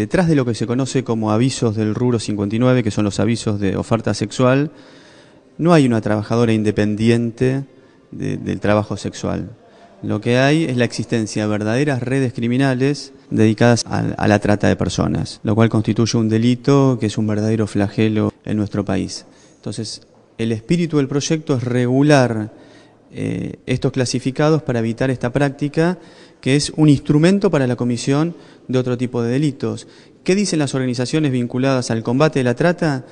Detrás de lo que se conoce como avisos del rubro 59, que son los avisos de oferta sexual, no hay una trabajadora independiente del trabajo sexual. Lo que hay es la existencia de verdaderas redes criminales dedicadas a, la trata de personas, lo cual constituye un delito que es un verdadero flagelo en nuestro país. Entonces, el espíritu del proyecto es regular eh, estos clasificados para evitar esta práctica, que es un instrumento para la comisión de otro tipo de delitos. ¿Qué dicen las organizaciones vinculadas al combate de la trata?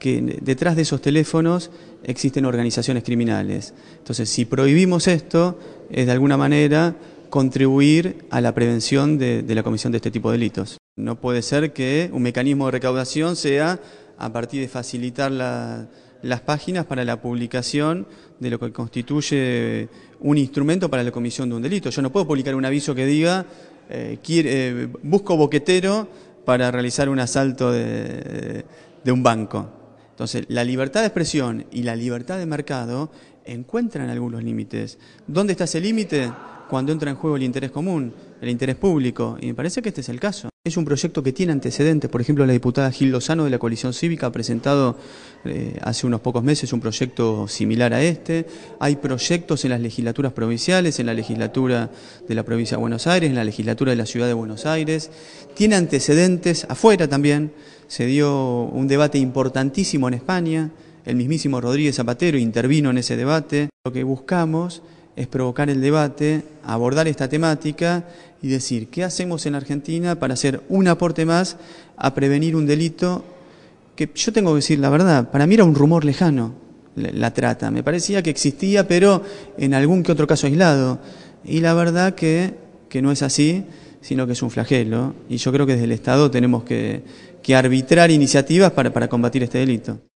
Que detrás de esos teléfonos existen organizaciones criminales. Entonces, si prohibimos esto, es de alguna manera contribuir a la prevención de la comisión de este tipo de delitos. No puede ser que un mecanismo de recaudación sea a partir de facilitar la, las páginas para la publicación de lo que constituye un instrumento para la comisión de un delito. Yo no puedo publicar un aviso que diga, eh, eh, busco boquetero para realizar un asalto de un banco. Entonces, la libertad de expresión y la libertad de mercado encuentran algunos límites. ¿Dónde está ese límite? Cuando entra en juego el interés común, el interés público. Y me parece que este es el caso. Es un proyecto que tiene antecedentes, por ejemplo, la diputada Gil Lozano de la Coalición Cívica ha presentado eh, hace unos pocos meses un proyecto similar a este. Hay proyectos en las legislaturas provinciales, en la legislatura de la provincia de Buenos Aires, en la legislatura de la ciudad de Buenos Aires. Tiene antecedentes afuera también. Se dio un debate importantísimo en España. El mismísimo Rodríguez Zapatero intervino en ese debate. Lo que buscamos es provocar el debate, abordar esta temática y decir, ¿qué hacemos en Argentina para hacer un aporte más a prevenir un delito que yo tengo que decir la verdad, para mí era un rumor lejano la trata, me parecía que existía, pero en algún que otro caso aislado. Y la verdad que, que no es así, sino que es un flagelo. Y yo creo que desde el Estado tenemos que, que arbitrar iniciativas para, para combatir este delito.